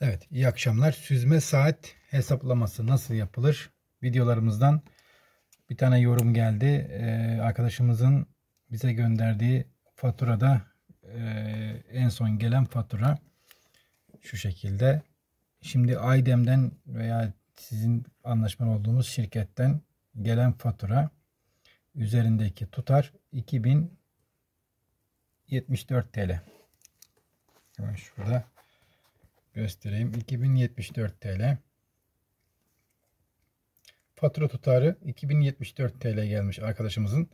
Evet iyi akşamlar. Süzme saat hesaplaması nasıl yapılır? Videolarımızdan bir tane yorum geldi. Ee, arkadaşımızın bize gönderdiği faturada e, en son gelen fatura şu şekilde. Şimdi Aydem'den veya sizin anlaşman olduğumuz şirketten gelen fatura üzerindeki tutar 2074 TL. Hemen şurada göstereyim. 2074 TL. Fatura tutarı 2074 TL gelmiş arkadaşımızın.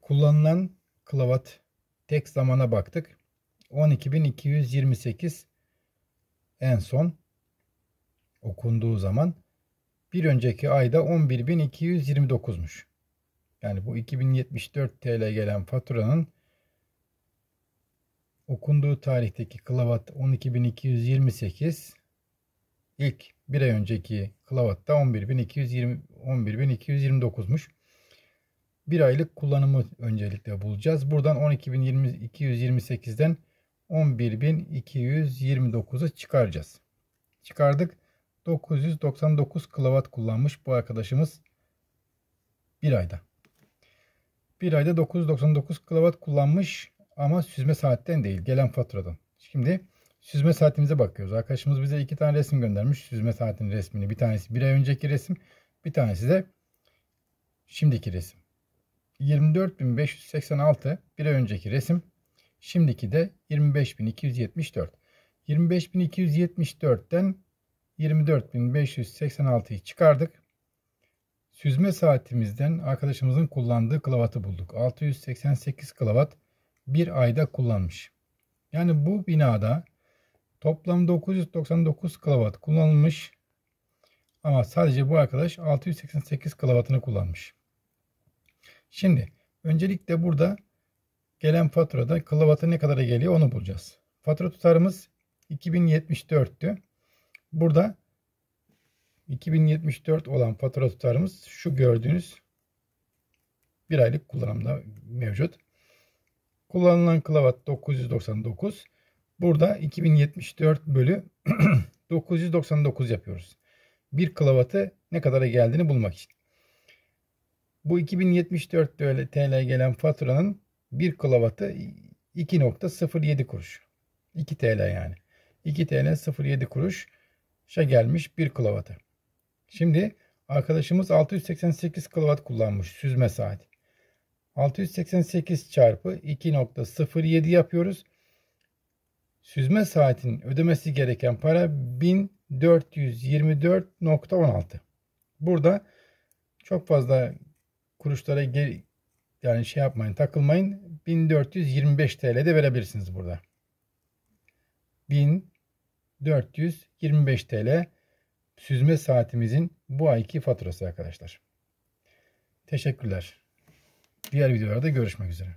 Kullanılan kilowatt tek zamana baktık. 12228 en son okunduğu zaman bir önceki ayda 11.229'muş. Yani bu 2074 TL gelen faturanın okunduğu tarihteki klavat 12228 ilk bir ay önceki da 11220 11229'muş. Bir aylık kullanımı öncelikle bulacağız. Buradan 12228'den 11229'u çıkaracağız. Çıkardık. 999 klavat kullanmış bu arkadaşımız bir ayda. Bir ayda 999 klavat kullanmış. Ama süzme saatten değil. Gelen faturadan. Şimdi süzme saatimize bakıyoruz. Arkadaşımız bize iki tane resim göndermiş. Süzme saatin resmini. Bir tanesi bir ay önceki resim. Bir tanesi de şimdiki resim. 24.586 bir ay önceki resim. Şimdiki de 25.274. 25.274'ten 24.586'yı çıkardık. Süzme saatimizden arkadaşımızın kullandığı klavatı bulduk. 688 klavat bir ayda kullanmış. Yani bu binada toplam 999 kW kullanılmış ama sadece bu arkadaş 688 kW'ını kullanmış. Şimdi öncelikle burada gelen faturada kW'ı ne kadara geliyor onu bulacağız. Fatura tutarımız 2074'tü. Burada 2074 olan fatura tutarımız şu gördüğünüz bir aylık kullanımda mevcut. Kullanılan klavat 999. Burada 2074 bölü 999 yapıyoruz. Bir klavatı ne kadara geldiğini bulmak için. Bu 2074 TL gelen faturanın bir klavatı 2.07 kuruş. 2 TL yani. 2 TL 07 kuruşa gelmiş bir klavatı. Şimdi arkadaşımız 688 klavat kullanmış süzme saat. 688 çarpı 2.07 yapıyoruz. Süzme saatinin ödemesi gereken para 1424.16. Burada çok fazla kuruşlara geri, yani şey yapmayın takılmayın. 1425 TL de verebilirsiniz burada. 1425 TL süzme saatimizin bu ayki faturası arkadaşlar. Teşekkürler. Diğer videolarda görüşmek üzere.